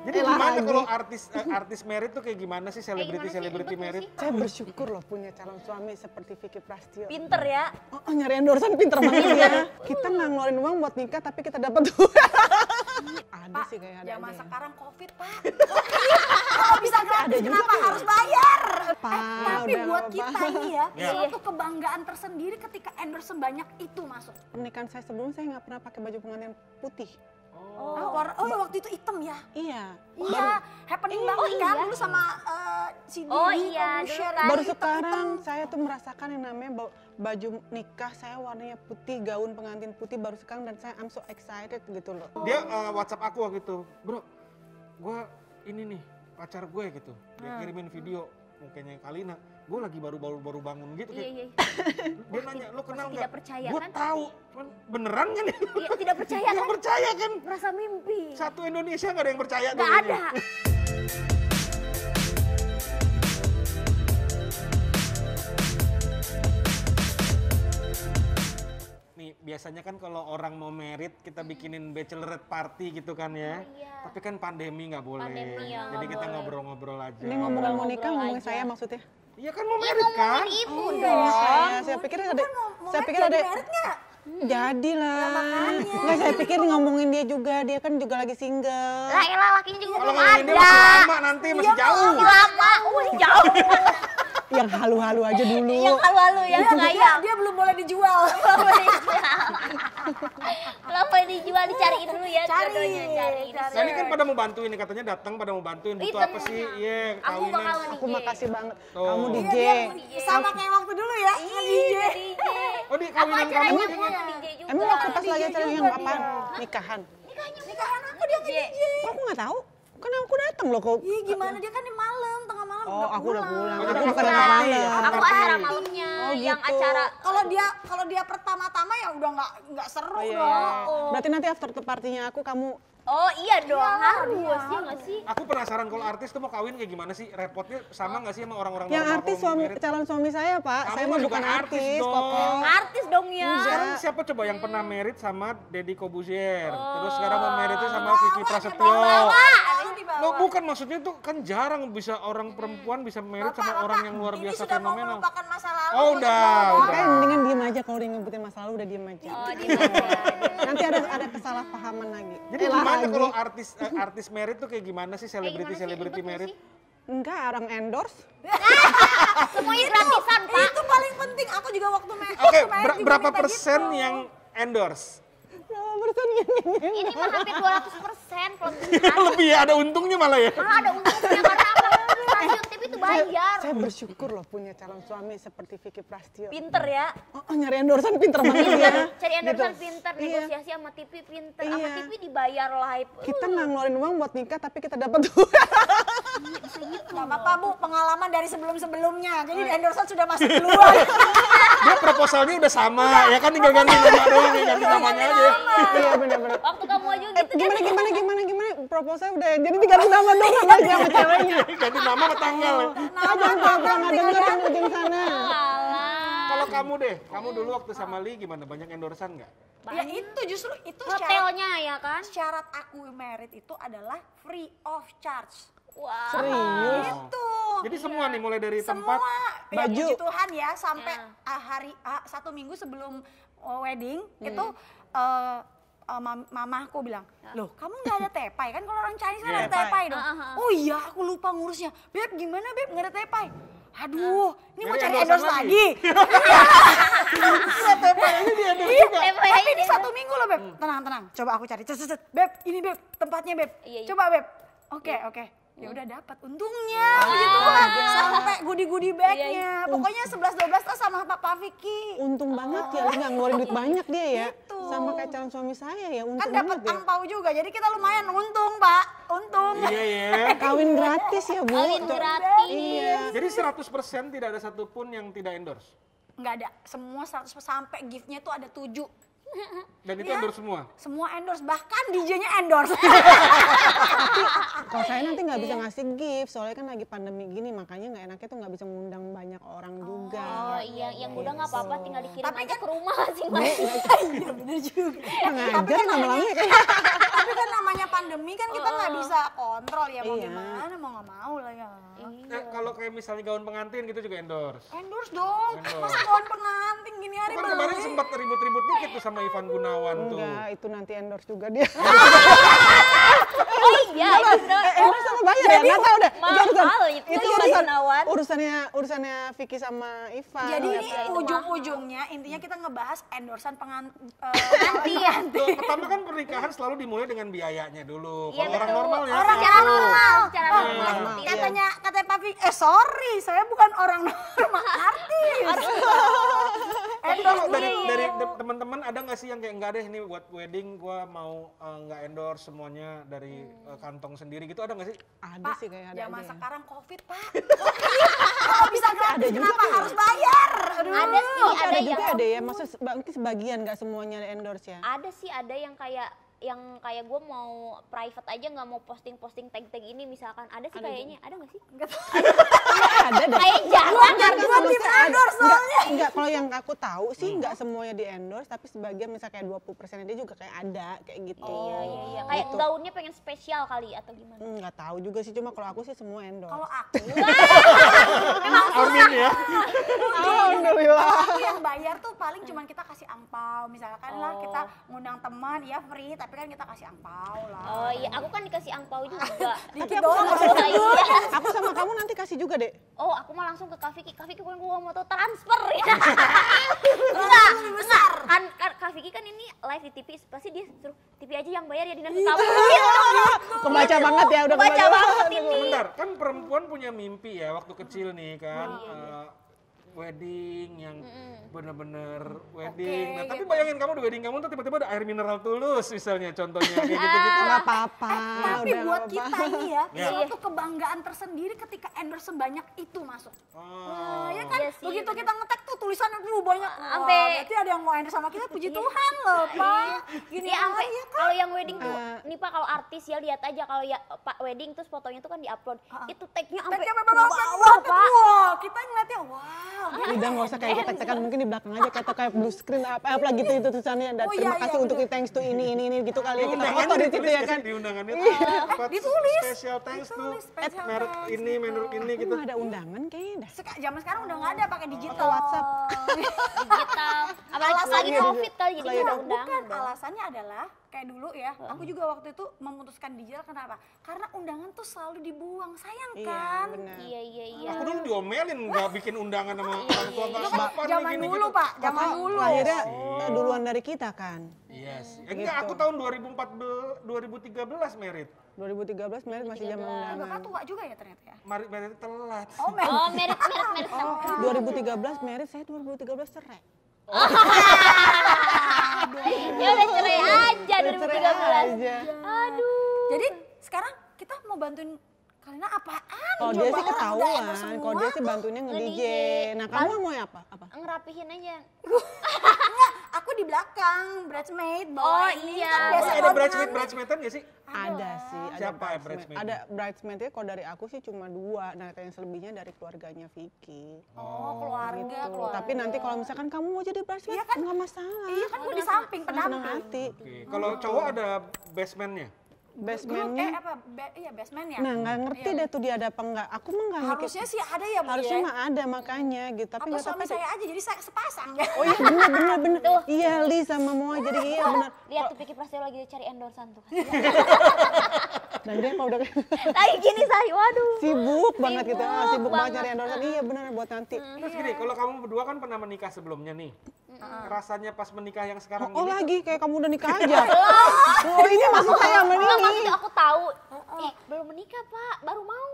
Jadi Elah gimana kalau artis eh, artis merit tuh kayak gimana sih selebriti eh, selebriti merit? Saya bersyukur loh punya calon suami seperti Vicky Prastio. Pinter ya? Oh, oh nyari endorsement pinter banget ya. Kita nggak ngeluarin uang buat nikah tapi kita dapat tuh. ada sih kayak ada. masa sekarang covid pak. Kalau bisa gratis kenapa harus bayar? Pa, eh, tapi buat kita ini ya, ya. suatu kebanggaan tersendiri ketika endorsement banyak itu masuk. Pernikahan saya sebelum saya nggak pernah pakai baju pengantin putih. Oh, warna, oh waktu itu hitam ya? Iya. Iya, happening iya, banget kan iya. dulu sama uh, si Dini, Oh iya, kan? Kan. Baru sekarang hitam. saya tuh merasakan yang namanya baju nikah saya warnanya putih, gaun pengantin putih baru sekarang dan saya I'm so excited gitu loh. Oh. Dia uh, WhatsApp aku waktu itu, bro, gue ini nih pacar gue gitu. Dia hmm. kirimin video mukanya Kalina gue lagi baru baru baru bangun gitu kayak iya, iya. dia nanya lo kenal nggak percaya gue kan? tahu beneran kan ya iya, tidak percaya kan percaya kan merasa mimpi satu Indonesia nggak ada yang percaya nggak ada nih biasanya kan kalau orang mau merit kita hmm. bikinin bachelorette party gitu kan ya. Oh, iya. Tapi kan pandemi nggak boleh. Pandemi ya, Jadi kita ngobrol-ngobrol aja. Ini ngomongin mau nikah ngomongin saya maksudnya. Iya kan mau iya, merit kan? Ibu oh, dong. Iya, saya, saya kan pikir ada saya pikir ada Jadi hmm. lah. Ya, nggak saya pikir ngomongin dia juga, dia kan juga lagi single. Lah elah ya, lakinya juga belum ada. Dia masih lama nanti masih iya, jauh. Lama, masih jauh. yang halu-halu aja dulu. Yang halu-halu ya, gitu. yang dia, Dia belum boleh dijual. Belum boleh dijual, dicariin dulu ya. Cari, cariin. Cari. Nah, kan pada mau bantuin katanya datang pada mau bantuin. Butuh apa sih? Iya, Aku mau Aku makasih banget. Kamu DJ. Iya, iya, sama kayak waktu dulu ya. DJ. Oh, di kawinan kamu. Emang waktu pas lagi acara yang apa? Nikahan. Nikahan aku dia DJ. Kok aku nggak tahu? Kan aku datang loh kok. Iya gimana dia kan malam Oh, aku udah pulang. Aku, udah pulang. Ya? Aku acara malamnya oh, gitu. yang acara kalau dia kalau dia pertama-tama ya udah nggak nggak seru oh, iya. dong. Iya, iya. Oh. Berarti nanti after the partinya aku kamu Oh iya dong harus ya iya. nggak sih? Aku penasaran kalau artis tuh mau kawin kayak gimana sih? Repotnya sama nggak sih sama orang-orang yang artis suami, merit? calon suami saya pak? Kamu saya mah bukan artis, artis dong. Artis dong ya. Sekarang siapa coba yang pernah merit sama Deddy Kobuzier? Oh. Terus sekarang mau meritnya sama Vicky Prasetyo. Lo bukan maksudnya tuh kan jarang bisa orang perempuan bisa merit sama bapak, orang yang luar biasa fenomenal. Ini sudah mau masa lalu. Oh udah. Makanya mendingan diem aja kalau dia ngebutin masa lalu udah diem aja. Oh diem aja. Nanti ada ada kesalahpahaman lagi. Jadi eh, gimana? gimana kalau artis eh, artis merit tuh kayak gimana sih selebriti selebriti merit? Enggak, orang endorse. Semuanya gratisan, Pak. Itu paling penting. Aku juga waktu main. Oke, berapa persen yang endorse? Berapa persen ini? Ini mah hampir 200 persen Lebih ada untungnya malah ya? Malah ada untungnya karena tapi itu bayar. Saya, bersyukur loh punya calon suami seperti Vicky Prasetyo. Pinter ya. Oh, oh, nyari endorsement pinter banget ya. Cari gitu. endorsement gitu. pinter, iya. negosiasi sama TV pinter, sama iya. TV dibayar live. Kita nggak ngeluarin uang buat nikah tapi kita dapat duit. Gak apa-apa Bu, pengalaman dari sebelum-sebelumnya. Jadi iya. di sudah masuk keluar. Dia proposalnya udah sama, ya kan tinggal ganti nama doang, ganti iya, namanya aja. Iya benar Waktu kamu aja eh, gitu. Gimana gimana gimana gimana proposalnya udah jadi tinggal ganti nama doang sama ceweknya. Ganti nama tetangga. Abang program dengerin ujung sana. Kalau kamu deh, kamu dulu waktu sama Li gimana? Banyak endorsean nggak? Ya itu justru itu hotelnya ya kan. Syarat aku merit itu adalah free of charge. Wow. Serius? Itu. Jadi semua iya. nih mulai dari semua, tempat ya, baju. Ya, Tuhan ya sampai yeah. Ya. hari ah, satu minggu sebelum oh, wedding hmm. itu uh, uh, mamahku bilang, loh kamu nggak ada tepai kan kalau orang Chinese kan yeah. ada tepai dong. Uh, -huh. Oh iya aku lupa ngurusnya. Beb gimana Beb nggak ada tepai? Aduh, ini mau cari endorse lagi. Iya, iya Tapi ini satu minggu loh Beb. Hmm. Tenang, tenang. Coba aku cari. Beb, ini Beb, tempatnya Beb. Iya, iya. Coba Beb. Oke, oke ya udah dapat untungnya gitu kan. sampai gudi-gudi iya, bagnya iya. pokoknya sebelas dua belas tuh sama Papa Vicky untung banget ya, oh. ya nggak ngeluarin duit banyak dia ya gitu. sama kayak calon suami saya ya untung kan dapat ya. angpau ya. juga jadi kita lumayan untung Pak untung iya ya kawin gratis ya Bu kawin gratis iya jadi 100% tidak ada satupun yang tidak endorse nggak ada semua 100 sampai giftnya tuh ada tujuh Dan itu ya? endorse semua? Semua endorse, bahkan DJ-nya endorse. Kalau saya nanti nggak bisa iya. ngasih gift, soalnya kan lagi pandemi gini, makanya nggak enaknya tuh nggak bisa mengundang banyak orang oh, juga. Oh iya, ya yang udah nggak apa-apa, tinggal dikirim Tapi aja kan, ke rumah masing-masing. Iya, iya. iya bener juga. Tapi kan nggak lama kan tapi kan namanya pandemi kan kita nggak bisa kontrol ya mau iya. gimana mau nggak mau lah ya iya. nah, kalau kayak misalnya gaun pengantin gitu juga endorse endorse dong endorse. masa gaun pengantin gini hari kan kemarin sempat ribut-ribut dikit tuh sama Ivan Gunawan Enggak, tuh itu nanti endorse juga dia ya nggak tahu deh. Mahal itu, itu, itu urusan awan urusannya urusannya Vicky sama Ivan. Jadi ini ujung-ujungnya intinya kita ngebahas endorsan eh, pengantin. Iya, uh, nanti pertama kan pernikahan selalu dimulai dengan biayanya dulu. Iya, Kalau ya, orang normal ya. Orang secara normal, secara ah, normal. Iya. Katanya katanya Papi, eh sorry, saya bukan orang normal artis endorse dari dari teman-teman ada nggak sih yang kayak nggak deh ini buat wedding gue mau eh, nggak uh, endorse semuanya dari eh, hmm. kantong sendiri gitu ada nggak sih? Ada pak, sih kayak ada. Zaman aja. sekarang covid pak. Kalau bisa gratis kenapa ya. harus bayar? Aduh. Ada sih ada, ada juga ada ya gitu. maksud sebagian nggak semuanya endorse ya? Ada sih ada yang kayak yang kayak gue mau private aja nggak mau posting posting tag tag ini misalkan ada sih kayaknya ada nggak sih nggak ada kayak jangan kan gue di endorse soalnya nggak kalau yang aku tahu sih hmm. nggak semuanya di endorse tapi sebagian misalnya kayak puluh persen dia juga kayak ada kayak gitu oh, iya iya iya kayak gitu. gaunnya pengen spesial kali atau gimana hmm, nggak tahu juga sih cuma kalau aku sih semua endorse kalau aku Amin ya. Alhamdulillah. Aku yang bayar tuh paling cuma kita kasih angpau misalkan lah kita oh. ngundang teman ya free tapi kan kita kasih angpau lah. Oh iya, aku kan dikasih angpau juga. Dikit doang sama iya. Aku sama kamu nanti kasih juga, Dek. Oh, aku mau langsung ke Kak Vicky. Kak Vicky gua mau tuh transfer. enggak, besar. Kan, kan Kak kan ini live di TV, pasti dia suruh TV aja yang bayar ya dinas iya. kamu. Iya, iya, kebaca banget ya, udah kebaca banget ini. Bentar, kan perempuan punya mimpi ya waktu kecil nih kan. Eh, wedding yang mm-hmm. bener-bener wedding. Okay, nah, tapi gitu. bayangin kamu di wedding kamu tuh tiba-tiba ada air mineral tulus misalnya contohnya kayak ah. gitu-gitu. apa-apa. Eh, tapi udah buat kita ini ya, suatu iya. kebanggaan tersendiri ketika endorse banyak itu masuk. Oh. Wah, ya kan yes, iya begitu yes. kita ngetek tuh tulisan itu banyak. Ah, ampe, Wah, ada yang mau endorse sama kita puji iya. Tuhan loh, Pak. Gini ya, ya kan? Kalau yang wedding tuh, uh. nih Pak kalau artis ya lihat aja kalau ya Pak wedding terus fotonya tuh kan di-upload. uh Itu tag-nya sampai bawah, Pak. kita ngeliatnya wah udah nggak usah kayak kita tekan mungkin di belakang aja kata kayak blue screen apa apa gitu itu tulisannya dan oh, terima iya, kasih iya, untuk iya. thanks to ini ini ini gitu kali ya kita kan foto di situ ya kan di undangannya tuh ditulis special thanks to merek ini menu ini gitu, gitu. ada undangan kayaknya dah zaman sekarang udah nggak ada pakai oh, digital WhatsApp digital apalagi lagi covid iya, kali jadi iya, iya. bukan alasannya adalah kayak dulu ya, hmm. aku juga waktu itu memutuskan digital kenapa? Karena undangan tuh selalu dibuang, sayang iya, kan? Iya, iya, iya. Aku dulu diomelin nggak bikin undangan sama iya, orang tua iya, kan zaman gini, dulu, Pak, zaman dulu. Akhirnya oh. Iya. duluan dari kita kan. Yes. Iya eh, gitu. Enggak, aku tahun 2014 2013 merit. 2013 merit masih zaman undangan. Bapak tua juga ya ternyata ya? Merit, merit telat. Oh, merit, oh, merit, merit, merit. Oh, 2013 merit, saya 2013 cerai. Oh. Aduh. ya udah cerai aja dari 2013. Aduh. Jadi sekarang kita mau bantuin karena apaan? Kalau dia sih ketahuan, kalau dia sih bantunya nge-DJ. Nah kamu mau apa? apa? Ngerapihin aja. aku di belakang, bridesmaid, bawa oh, ini. Iya. Kan biasa ada bridesmaid, bridesmaidan gak sih? Ada sih. Ada Siapa ya bridesmaid? Ada bridesmaidnya kalau dari aku sih cuma dua. Nah yang selebihnya dari keluarganya Vicky. Oh keluarga, gitu. keluarga. Tapi nanti kalau misalkan kamu mau jadi bridesmaid, iya kan? nggak masalah. Iya kan aku di samping, pendamping. hati. Kalau cowok ada bestman-nya? basementnya eh apa be, iya basement ya nah nggak ngerti iya. deh tuh dia ada apa enggak aku mah nggak harusnya sih ada ya bu harusnya ya? mah ada makanya gitu tapi atau tahu saya aja jadi saya sepasang ya oh iya benar benar benar iya Li sama Moa jadi iya benar lihat tuh pikir pasti lagi cari endorsean tuh dan nah, dia mau udah Nah gini saya waduh sibuk banget gitu ah, sibuk banget cari endorsean iya benar buat nanti hmm. terus gini kalau kamu berdua kan pernah menikah sebelumnya nih hmm. rasanya pas menikah yang sekarang oh, ini oh, lagi kayak kamu udah nikah aja oh ini maksud saya menikah Iya. maksudnya aku tahu. Eh, belum menikah, Pak. Baru mau.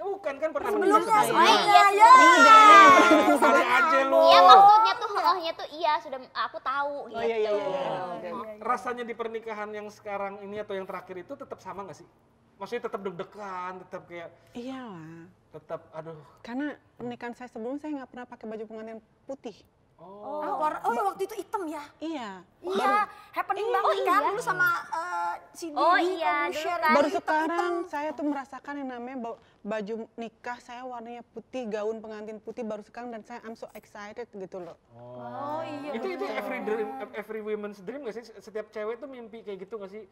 Eh, bukan kan pernah sebelumnya sebelumnya ya. Iya, kali aja lu. Iya maksudnya tuh ohnya tuh iya sudah aku tahu gitu. Oh iya iya iya. iya. Gitu. Rasanya di pernikahan yang sekarang ini atau yang terakhir itu tetap sama gak sih? Maksudnya tetap deg-degan, tetap kayak Iya lah. Tetap aduh. Karena pernikahan saya sebelum saya nggak pernah pakai baju pengantin putih. Oh. Ah, oh, war iya, oh waktu itu hitam ya? Iya. Iya, happening iya, banget kan iya. sama uh, si oh, Didi oh, iya, kan. Baru hitam, sekarang hitam. saya tuh merasakan yang namanya baju nikah saya warnanya putih, gaun pengantin putih baru sekarang dan saya I'm so excited gitu loh. Oh, oh iya. Itu itu every dream every woman's dream gak sih? Setiap cewek tuh mimpi kayak gitu gak sih?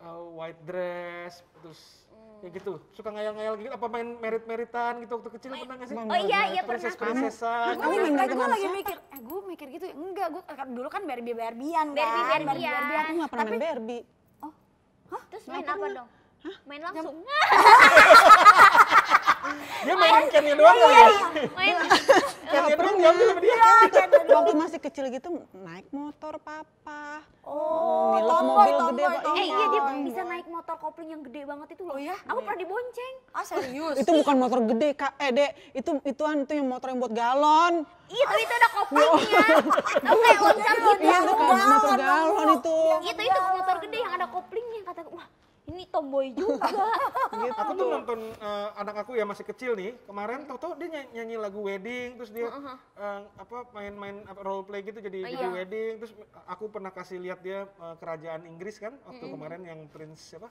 Uh, white dress terus kayak gitu suka ngayal-ngayal gitu apa main merit-meritan gitu waktu kecil pernah nggak sih oh iya iya pernah prinsesan gue gitu. lagi mikir gue lagi mikir eh gue mikir gitu enggak gue kan dulu kan Barbie Barbian kan Barbie Barbian aku nggak pernah main Barbie oh Hah? terus main apa dong main langsung dia mainin Kenny doang kali ya? Iya, iya. Main Kenny doang sama dia. Iya, waktu masih kecil gitu naik motor papa. Oh, nilep mobil gede. Eh iya dia bisa naik motor kopling yang gede banget itu loh. Oh ya? Aku iya. pernah dibonceng. Ah serius? itu bukan motor gede kak, eh dek itu ituan itu yang motor yang buat galon. Itu itu ada koplingnya. Ya Tahu kayak loncat Iya, Itu kan motor galon itu. Itu itu motor gede yang ada koplingnya kata wah ini tomboy juga. gitu. Aku tuh nonton uh, anak aku ya masih kecil nih. Kemarin tau tau dia ny nyanyi lagu wedding, terus dia uh -huh. uh, eh, apa main-main role play gitu jadi, uh, jadi iya. wedding. Terus aku pernah kasih lihat dia uh, kerajaan Inggris kan waktu mm -hmm. kemarin yang Prince siapa?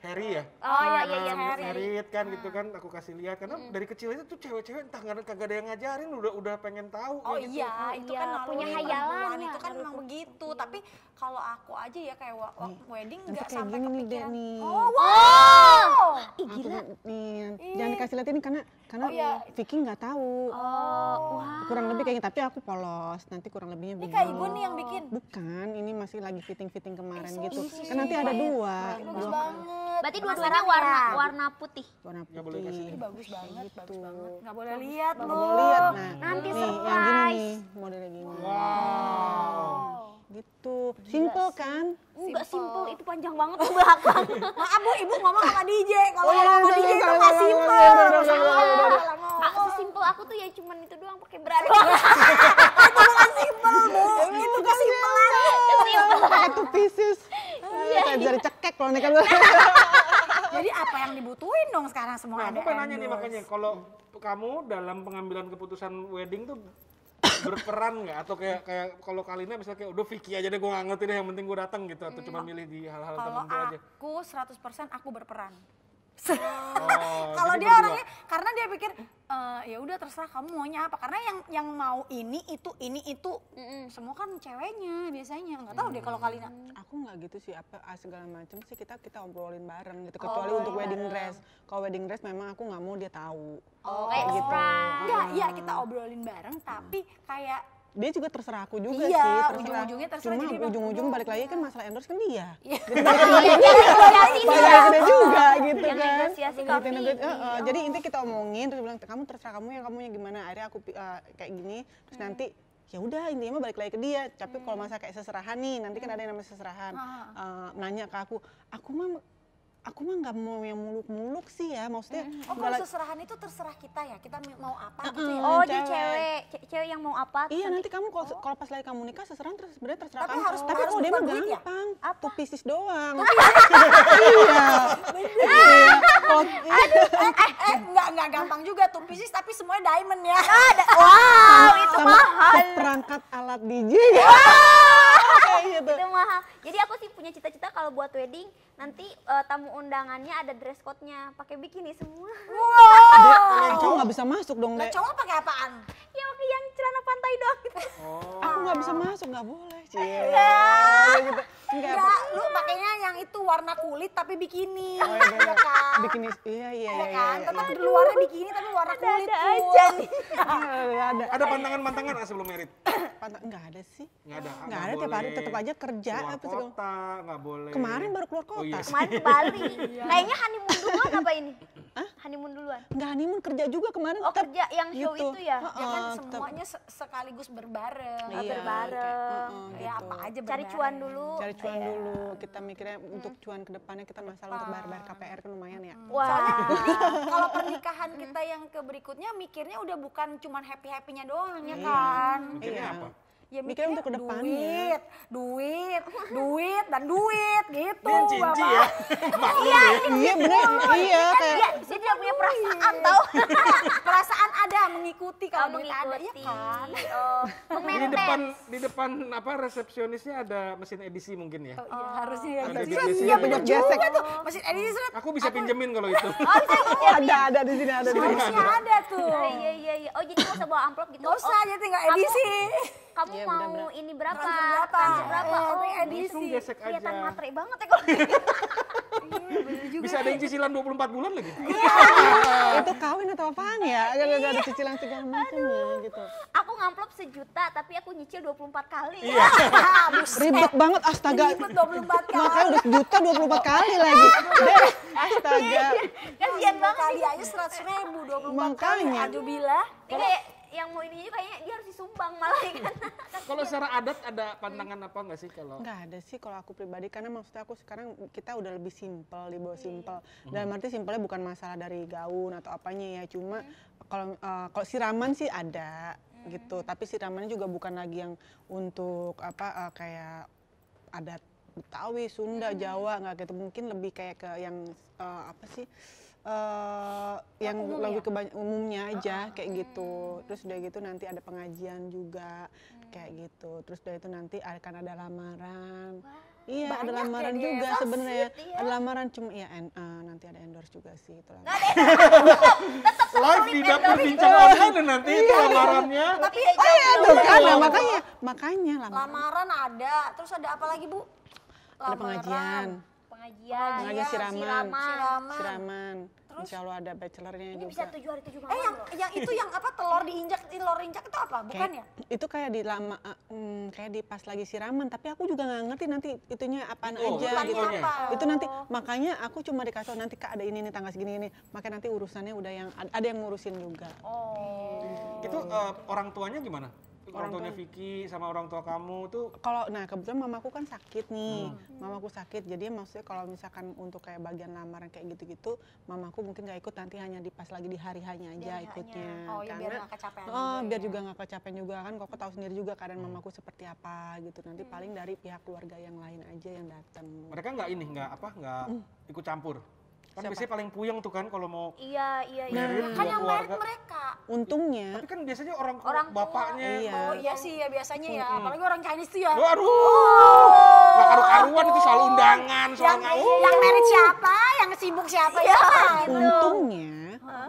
Harry ya. Oh iya iya iya Harry. Harriet kan hmm. gitu ah. kan aku kasih lihat karena hmm. dari kecil itu tuh cewek-cewek entah nggak kagak ada yang ngajarin udah udah pengen tahu. Oh gitu. iya nah, itu iya. kan punya hayalan ya, itu kan memang begitu iya. tapi kalau aku aja ya kayak waktu wedding nggak sampai kepikiran. Nih, oh wow. Oh. Ih gila. Nih, jangan dikasih lihat ini karena karena oh, iya. Vicky nggak tahu. Oh, wow. Kurang lebih kayaknya gitu, tapi aku polos. Nanti kurang lebihnya Ini kayak ibu nih yang bikin. Bukan, ini masih lagi fitting-fitting kemarin eh, gitu. Kan nanti ada dua. Bagus dua. banget. Berarti dua-duanya warna warna putih. Warna putih. Gak bagus banget, gitu. bagus banget. nggak boleh lihat loh. Gak boleh lihat. Nah, nanti nih, surprise. Yang gini nih, modelnya gini. Wow. gitu. Simple kan? Enggak simple. itu panjang banget ke belakang. Maaf Bu, Ibu ngomong sama DJ. Kalau oh, ngomong sama iya, DJ iya, itu enggak iya, simpel ya cuman itu doang pakai berat itu kan simpel bu itu kesimpelan satu pieces iya bisa cekek loh nih kan jadi apa yang dibutuhin dong sekarang semua nah, ada aku pengen nanya nih makanya kalau kamu dalam pengambilan keputusan wedding tuh berperan nggak atau kayak kayak kalau kali ini misalnya kayak udah Vicky aja deh gue nggak ngerti deh yang penting gue datang gitu atau hmm. cuma milih di hal-hal tertentu aja. Kalau aku 100% aku berperan. Oh, kalau dia orangnya karena dia pikir e, ya udah terserah kamu maunya apa karena yang yang mau ini itu ini itu mm -mm. semua kan ceweknya biasanya nggak tahu mm. deh kalau hmm. Kalina aku nggak gitu sih apa ah, segala macam sih kita kita obrolin bareng gitu oh, kecuali oh, untuk bareng. wedding dress kalau wedding dress memang aku nggak mau dia tahu oh kayak gitu nggak ya kita obrolin bareng tapi hmm. kayak dia juga terserah aku juga iya, sih terserah. ujung-ujungnya terserah cuma ujung-ujung balik lagi kan masalah endorse kan dia yeah. Iya, iya, iya, gitu, dia juga gitu kan oh. jadi intinya kita omongin terus bilang kamu terserah kamu yang kamu yang gimana akhirnya aku eh, kayak gini terus hmm. nanti ya udah intinya mah balik lagi ke dia tapi hmm. kalau masa kayak seserahan nih nanti kan hmm. ada yang namanya seserahan uh, nanya ke aku aku mah aku mah nggak mau yang muluk-muluk sih ya maksudnya. Hmm. Oh kalau seserahan itu terserah kita ya, kita mau apa gitu ya. Oh dia cewek, cewek yang mau apa iya nanti, kamu oh. kalau pas lagi kamu nikah seserahan terus sebenarnya terserah tapi kamu harus, tapi kalau dia mah ya? gampang apa? tuh pisis doang iya. iya kalau iya. eh eh, eh nggak nggak gampang juga tuh pisis tapi semuanya diamond ya ah, wow itu mahal perangkat alat DJ gitu. Ya. Iya itu mahal. Jadi aku sih punya cita-cita kalau buat wedding nanti uh, tamu undangannya ada dress code-nya, pakai bikini semua. Wow. Dek, nah, cowok nggak bisa masuk dong, Dek. cowok pakai apaan? yang celana pantai doang gitu. Oh. Aku nggak bisa masuk, nggak boleh. Cie. Yeah. Enggak, ya, lu pakainya yang itu warna kulit tapi bikini. Oh, iya, iya. iya. kan? Bikini, iya, iya, iya, iya. kan? Iya, iya. di luarnya bikini tapi warna ada, kulit. Ada, aja nih. ada, ada. pantangan-pantangan gak sebelum merit? Pantang, enggak ada sih. Nggak ada. Nggak ada, tiap hari tetap aja kerja. Keluar apa kota, enggak boleh. Kemarin baru keluar kota. Oh, iya Kemarin ke Bali. Iya. Kayaknya honeymoon dulu apa ini? Hah? Honeymoon duluan? Enggak honeymoon, kerja juga kemarin. Oh kerja yang show gitu. itu ya? Uh, ya kan semuanya se sekaligus berbareng. Iya, berbareng. Okay. Uh, uh, gitu. apa aja berbareng. Cari cuan dulu. Cari cuan yeah. dulu. Kita mikirnya hmm. untuk cuan kedepannya kita masalah untuk bayar-bayar KPR kan lumayan ya. Wah. Soalnya kalau pernikahan kita yang ke berikutnya mikirnya udah bukan cuma happy happy nya doang ya iya. kan? Mikirnya iya. apa? ya mikir untuk kedepannya duit duit duit dan duit gitu dan cincin ya iya ya. iya benar iya kan kayak dia, punya perasaan tau perasaan ada mengikuti kalau oh, iya mengikuti ada, ya kan oh, di depan di depan apa resepsionisnya ada mesin edisi mungkin ya oh, iya. harusnya ya ada iya, edisi iya benar iya, juga tuh mesin edisi aku bisa pinjemin kalau itu oh, ada ada di sini ada di ada tuh iya iya iya oh jadi nggak usah bawa amplop gitu nggak usah oh, jadi tinggal edisi kamu iya, mau bener -bener. ini berapa transfer berapa, transfer berapa? Eh, oh, eh, edisi langsung gesek aja kelihatan matre banget ya kalau iya, juga. Bisa ada yang cicilan 24 bulan lagi. Iya. itu kawin atau apaan ya? Gak iya. ada cicilan segala macam ya gitu. Aku ngamplop sejuta tapi aku nyicil 24 kali. Iya. Ribet banget astaga. Ribet 24 kali. Makanya udah sejuta 24 kali lagi. Iya. astaga. Iya, Kasihan banget. Kali aja 100 ribu 24 Makanya. kali. Aduh bila. Ini kayak yang mau ini kayaknya dia harus disumbang malah ya kan. kalau secara adat ada pantangan apa nggak sih kalau? Nggak ada sih kalau aku pribadi karena maksudnya aku sekarang kita udah lebih simpel di bawah iya. simpel. Hmm. Dalam arti simpelnya bukan masalah dari gaun atau apanya ya, cuma iya. kalau uh, kalau siraman sih ada hmm. gitu, tapi siramannya juga bukan lagi yang untuk apa uh, kayak adat Betawi, Sunda, hmm. Jawa nggak gitu. Mungkin lebih kayak ke yang uh, apa sih? uh, yang umum lebih ya? banyak umumnya aja uh, uh, kayak hmm. gitu. Terus udah gitu nanti ada pengajian juga hmm. kayak gitu. Terus udah itu nanti akan ada lamaran. Wow. Iya, ya ya? iya, ada lamaran ya juga sebenarnya. Ya. Ada lamaran cuma ya uh, nanti ada endorse juga sih itu lah. Live di dapur bincang dan iya. nanti itu iya, lamarannya. Tapi ya oh iya, tuh kan makanya makanya lamaran. Lamaran ada, terus ada apa lagi, Bu? Lamaran. Ada pengajian pengajian, oh, pengajian siraman, siraman, siraman. siraman. Terus, Insya Allah ada bachelornya ini juga. bisa tujuh hari tujuh malam. Eh yang, loh. yang itu yang apa telur diinjak telur injak itu apa? Bukan kayak, ya? Itu kayak di lama uh, hmm, kayak di pas lagi siraman, tapi aku juga nggak ngerti nanti itunya apaan oh, aja gitu. Apa? Itu nanti makanya aku cuma dikasih nanti kak ada ini nih tanggal segini ini, makanya nanti urusannya udah yang ada yang ngurusin juga. Oh. Gitu. Gitu. Itu uh, orang tuanya gimana? orang, orang tuanya Vicky sama orang tua kamu tuh kalau nah kebetulan mamaku kan sakit nih hmm. mamaku sakit jadi maksudnya kalau misalkan untuk kayak bagian lamaran kayak gitu-gitu mamaku mungkin nggak ikut nanti hanya di pas lagi di hari hanya aja biar ikutnya oh, ya, karena biar gak kecapean oh, juga, biar ya. juga nggak kecapean juga kan kok tahu sendiri juga keadaan hmm. mamaku seperti apa gitu nanti hmm. paling dari pihak keluarga yang lain aja yang datang mereka nggak ini nggak apa nggak hmm. ikut campur kan Siapa? biasanya paling puyeng tuh kan kalau mau iya iya iya nah, kan yang merit mereka untungnya tapi kan biasanya orang orang tua, bapaknya iya. oh iya sih ya biasanya ya apalagi orang Chinese tuh ya aduh oh, karuan itu soal undangan soal yang, yang merit siapa yang sibuk siapa ya untungnya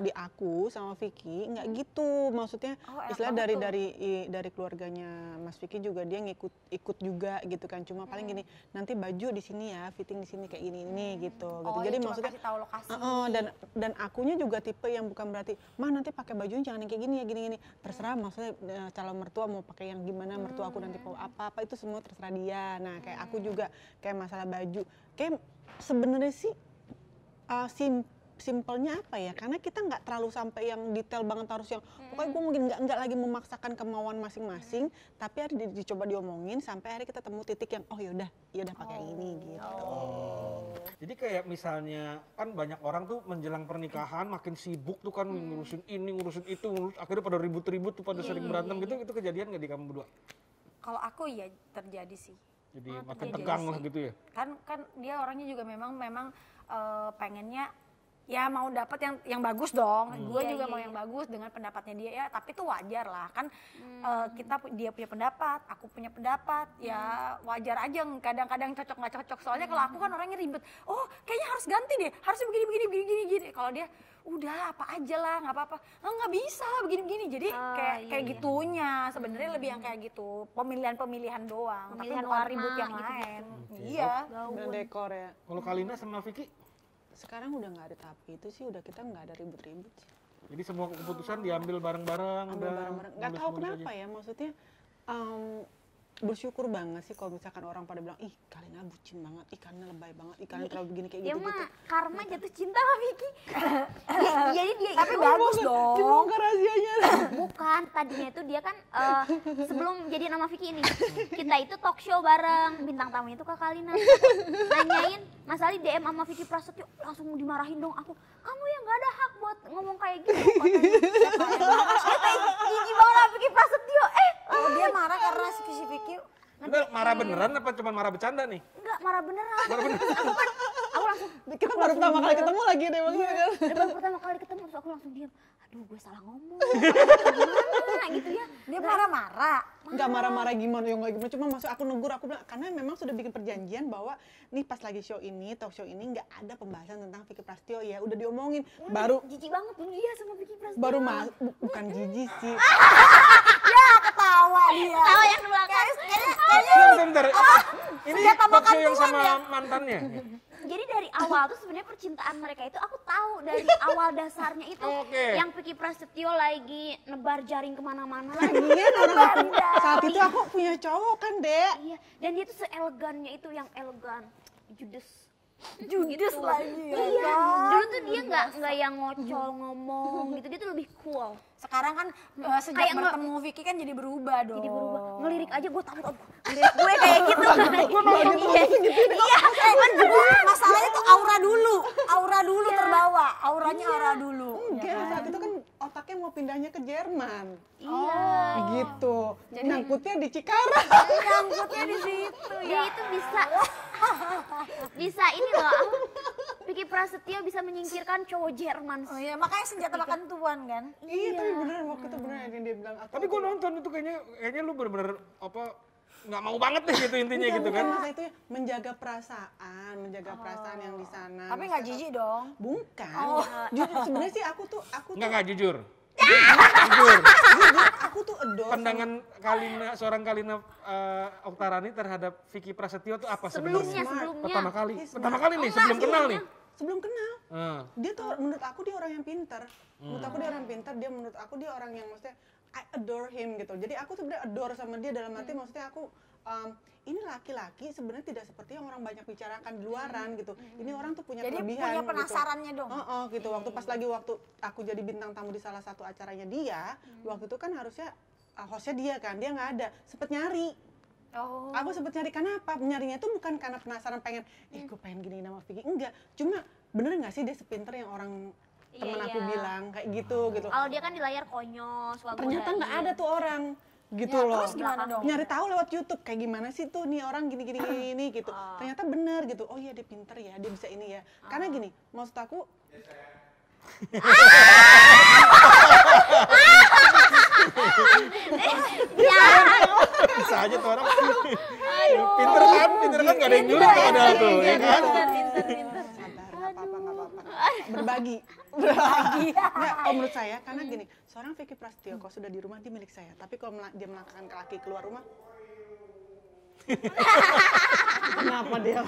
di aku sama Vicky nggak hmm. gitu maksudnya oh, istilah dari tuh. dari dari keluarganya Mas Vicky juga dia ngikut ikut juga gitu kan cuma hmm. paling gini nanti baju di sini ya fitting di sini kayak gini ini hmm. gitu oh, gitu oh, jadi ya, maksudnya tahu lokasi. Uh, uh, dan dan akunya juga tipe yang bukan berarti mah nanti pakai bajunya jangan kayak gini ya gini gini hmm. terserah hmm. maksudnya eh, calon mertua mau pakai yang gimana hmm. mertua aku nanti hmm. mau apa apa itu semua terserah dia nah kayak hmm. aku juga kayak masalah baju kayak sebenarnya sih uh, simpelnya apa ya karena kita nggak terlalu sampai yang detail banget harus yang pokoknya gue mungkin nggak nggak lagi memaksakan kemauan masing-masing hmm. tapi hari dicoba diomongin sampai hari kita temu titik yang oh yaudah yaudah pakai oh. ini gitu oh. jadi kayak misalnya kan banyak orang tuh menjelang pernikahan makin sibuk tuh kan hmm. ngurusin ini ngurusin itu ngurus akhirnya pada ribut-ribut tuh pada sering hmm. berantem gitu itu kejadian nggak di kamu berdua kalau aku ya terjadi sih jadi ah, makin tegang lah gitu ya kan kan dia orangnya juga memang memang uh, pengennya ya mau dapat yang yang bagus dong. Hmm. Gue yeah, juga yeah. mau iya. yang bagus dengan pendapatnya dia ya. Tapi itu wajar lah kan hmm. uh, kita dia punya pendapat, aku punya pendapat. Ya, hmm. Ya wajar aja kadang-kadang cocok nggak cocok. Soalnya hmm. kalau aku kan orangnya ribet. Oh kayaknya harus ganti deh. Harus begini begini begini begini. begini. Kalau dia udah apa aja lah nggak apa-apa eh, nggak bisa begini-begini jadi oh, kayak iya, kayak iya. gitunya sebenarnya hmm. lebih yang kayak gitu pemilihan-pemilihan doang pemilihan tapi bukan warna, ribut yang lain iya dan dekor ya kalau Kalina sama Vicky sekarang udah nggak ada tapi itu sih udah kita nggak ada ribut-ribut sih. Jadi semua keputusan diambil bareng-bareng. Ambil Nggak tahu kenapa aja. ya maksudnya. Um, bersyukur banget sih kalau misalkan orang pada bilang ih kalian bucin banget ikannya lebay banget ikannya terlalu begini kayak ya gitu mah gitu. karma jatuh cinta sama Vicky jadi iya, iya, dia tapi itu iya. bagus dong dibongkar rahasianya bukan tadinya itu dia kan uh, sebelum jadi nama Vicky ini kita itu talk show bareng bintang tamunya itu Kak Kalina nanyain Mas Ali DM sama Vicky Prasetyo langsung dimarahin dong aku kamu yang gak ada hak buat ngomong kayak gitu kayak gigi gitu, banget Vicky Prasetyo eh Oh, dia marah karena si Vicky Vicky. marah beneran apa cuma marah bercanda nih? Enggak, marah beneran. Marah beneran. aku kan, langsung. Kan Kita baru pertama kali ketemu lagi deh bang. Iya, kan. baru pertama kali ketemu, terus aku langsung diam. Aduh, gue salah ngomong. Gimana gitu ya? Dia nah, marah-marah. Enggak marah-marah gimana, ya enggak gimana. Cuma maksud aku nunggur aku bilang, karena memang sudah bikin perjanjian bahwa nih pas lagi show ini, talk show ini nggak ada pembahasan tentang Vicky Prasetyo ya. Udah diomongin, baru. Jijik banget dulu iya sama Vicky Prasetyo. Baru mas, bukan jijik sih. ya, ketawa dia. Tawa yang di belakang. Bentar, bentar. Oh, Ini talk show yang sama ya? mantannya? Jadi dari awal tuh sebenarnya percintaan mereka itu aku tahu dari awal dasarnya itu okay. yang Vicky Prasetyo lagi nebar jaring kemana-mana. Iya, orang saat itu aku punya cowok kan, Dek. Iya, dan dia tuh seelegannya itu yang elegan, judes judes gitu. lagi iya dulu tuh dia nggak nggak yang ngocol ngomong gitu dia tuh lebih cool sekarang kan uh, sejak kayak bertemu Vicky kan jadi berubah dong. Jadi berubah. Ngelirik aja gue takut gue kayak gitu. Gue mau iya. gitu. Iya, kan masalahnya tuh aura dulu. Aura dulu iya. terbawa. Auranya iya. aura dulu. Enggak, saat itu kan otaknya mau pindahnya ke Jerman. Iya. Oh. Gitu. Jadi nyangkutnya di Cikarang. Nyangkutnya di situ ya. Jadi iya, itu bisa bisa ini loh. Vicky Prasetyo bisa menyingkirkan cowok Jerman. Oh iya, makanya senjata gitu. makan tuan kan. Iya, iya. tapi bener waktu itu bener yang dia bilang. tapi gue nonton itu kayaknya kayaknya lu bener-bener apa nggak mau banget deh gitu intinya iya, gitu kan itu menjaga perasaan menjaga oh. perasaan yang di sana tapi nggak jijik dong bukan oh. jujur sebenarnya sih aku tuh aku nggak nggak jujur jujur aku tuh adore pandangan Kalina seorang Kalina uh, Oktarani terhadap Vicky Prasetyo tuh apa sebenarnya sebelumnya. pertama kali iya, pertama kali oh, nih sebelum kenal nih ah. sebelum kenal hmm. dia tuh menurut aku dia orang yang pinter. menurut aku dia hmm. orang pinter. dia menurut aku dia orang yang maksudnya I adore him gitu. Jadi aku sebenarnya adore sama dia dalam arti hmm. maksudnya aku um, ini laki-laki sebenarnya tidak seperti yang orang banyak bicarakan di luaran hmm. gitu. Hmm. Ini orang tuh punya jadi kelebihan. Jadi punya gitu. penasarannya gitu. dong. Oh, oh gitu. Waktu pas hmm. lagi waktu aku jadi bintang tamu di salah satu acaranya dia, hmm. waktu itu kan harusnya uh, hostnya dia kan, dia nggak ada, sempet nyari. Oh. Aku sempet nyari karena apa? Nyarinya itu bukan karena penasaran pengen, eh hmm. gue pengen gini nama Vicky. Enggak, cuma bener nggak sih dia sepinter yang orang teman iya, aku iya. bilang kayak gitu gitu kalau dia kan di layar konyol ternyata nggak ada tuh orang gitu ya, loh terus gimana dong nyari tahu lewat YouTube kayak gimana sih tuh nih orang gini gini gini, gini gitu oh. ternyata bener gitu oh iya dia pinter ya dia bisa ini ya oh. karena ah. gini maksud aku ah! bisa aja tuh orang pinter kan pinter kan gak ada yang nyuruh ya, tuh ada iya, tuh iya, ya kan iya. pinter pinter berbagi berbagi nah, nah kalau eh. menurut saya karena hmm. gini seorang Vicky Prasetyo kalau sudah di rumah dia milik saya tapi kalau dia melakukan kaki keluar rumah Kenapa dia?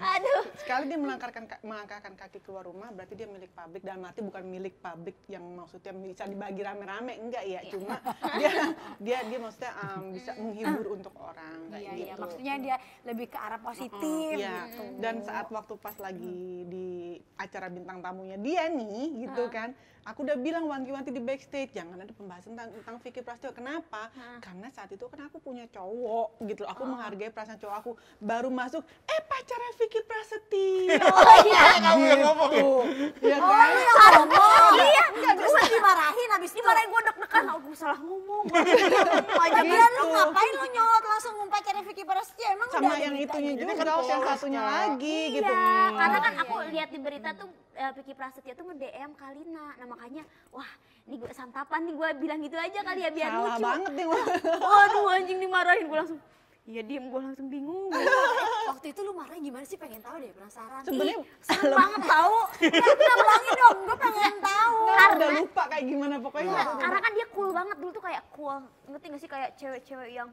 Aduh. Sekali dia melangkarkan melangkahkan kaki keluar rumah, berarti dia milik publik dan mati bukan milik publik yang maksudnya bisa dibagi rame-rame, enggak ya? Iya. Cuma dia dia dia maksudnya um, bisa iya, iya. menghibur untuk orang. Iya, gitu. iya. Maksudnya dia lebih ke arah positif. Iya. Gitu. Dan saat waktu pas lagi di acara bintang tamunya dia nih, gitu uh. kan, aku udah bilang wanti-wanti di backstage jangan ada pembahasan tentang, tentang Vicky Prasetyo. Kenapa? Uh. Karena saat itu kan aku punya cowok gitu, aku oh. menghargai perasaan cowok kalau aku baru masuk, eh pacarnya Vicky Prasetyo. Iya. Oh iya, kamu yang gitu. iya oh, kan? iya, ngomong ya? Iya kan? Oh, iya, ngomong. Iya, terus gue dimarahin, habis itu. Dimarahin gue deg-degan, oh gue salah ngomong. Lagian gitu. lu gitu. ngapain lu nyolot langsung pacarnya Vicky Prasetyo, emang Sama udah yang itunya juga, kan yang satunya lagi gitu. Iya, karena kan aku lihat di berita tuh eh, Vicky Prasetyo tuh nge-DM Kalina, nah makanya wah ini gue santapan nih gue bilang gitu aja kali ya biar Salah lucu. Salah banget nih gue. Waduh anjing dimarahin gue langsung Iya diem gue langsung bingung. Waktu itu lu marah gimana sih pengen tahu deh penasaran. Sebenarnya seru banget tahu. Kita ulangin dong, gue pengen tahu. karena, udah lupa kayak gimana pokoknya. Nah, karena kan dia cool banget dulu tuh kayak cool. Ngerti gak sih kayak cewek-cewek yang